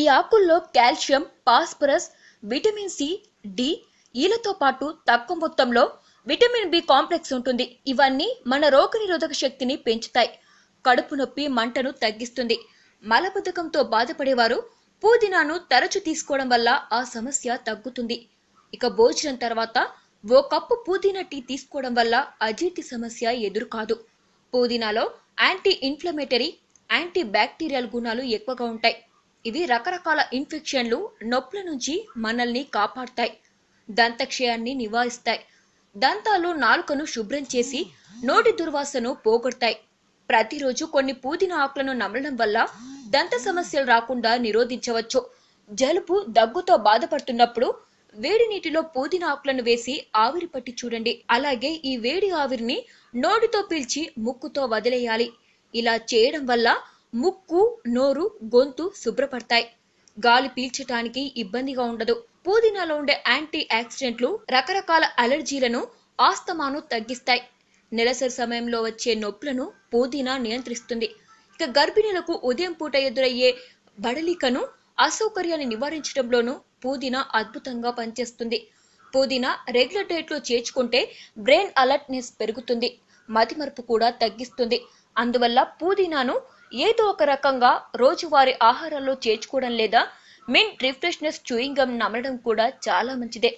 ఈ ఆకుల్లో calcium phosphorus vitamin C D ఈలతో పాటు తక్కువ మొత్తంలో విటమిన్ బి కాంప్లెక్స్ ఉంటుంది ఇవన్నీ మన రోగనిరోధక శక్తిని పెంచుతాయి కడుపు నొప్పి మంటను తగ్గిస్తుంది మలబద్ధకంతో బాధపడేవారు పుదీనాను తరచు తీసుకోవడం వల్ల ఆ సమస్య తగ్గుతుంది ఇక భోజనం తర్వాత ఓ కప్పు పుదీనా టీ తీసుకోవడం వల్ల అజీర్తి సమస్య ఎదురుకాదు పుదీనాలో యాంటీ ఇన్ఫ్లమేటరీ యాంటీ బ్యాక్టీరియల్ గుణాలు ఎక్కువగా ఉంటాయి ఇవి రకరకాల ఇన్ఫెక్షన్లు నొప్పుల నుంచి మనల్ని కాపాడతాయి దంతక్షయాన్ని నివారిస్తాయి దంతాలు నాలుకను శుభ్రం చేసి నోటి దుర్వాసను పోగొడతాయి ప్రతిరోజు కొన్ని పుదీనా ఆకులను నమలడం వల్ల దంత సమస్యలు రాకుండా నిరోధించవచ్చు జలుబు దగ్గుతో బాధపడుతున్నప్పుడు వేడి నీటిలో పుదీనా ఆకులను వేసి ఆవిరి పట్టి చూడండి అలాగే ఈ వేడి ఆవిరిని నోటితో పీల్చి ముక్కుతో వదిలేయాలి ఇలా చేయడం వల్ల ముక్కు నోరు గొంతు శుభ్రపడతాయి గాలి పీల్చటానికి ఇబ్బందిగా ఉండదు పుదీనాలో ఉండే యాంటీ యాక్సిడెంట్లు రకరకాల అలర్జీలను ఆస్తమాను తగ్గిస్తాయి నెలసరి సమయంలో వచ్చే నొప్పులను పుదీనా నియంత్రిస్తుంది ఇక గర్భిణులకు ఉదయం పూట ఎదురయ్యే బడలికను అసౌకర్యాన్ని నివారించడంలోనూ పుదీనా అద్భుతంగా పనిచేస్తుంది పుదీనా రెగ్యులర్ డైట్లో చేర్చుకుంటే బ్రెయిన్ అలర్ట్నెస్ పెరుగుతుంది మతిమరుపు కూడా తగ్గిస్తుంది అందువల్ల పుదీనాను ఏదో ఒక రకంగా రోజువారి ఆహారంలో చేర్చుకోవడం లేదా మింట్ రిఫ్రెష్నెస్ చూయింగ్ గమ్ నమలడం కూడా చాలా మంచిదే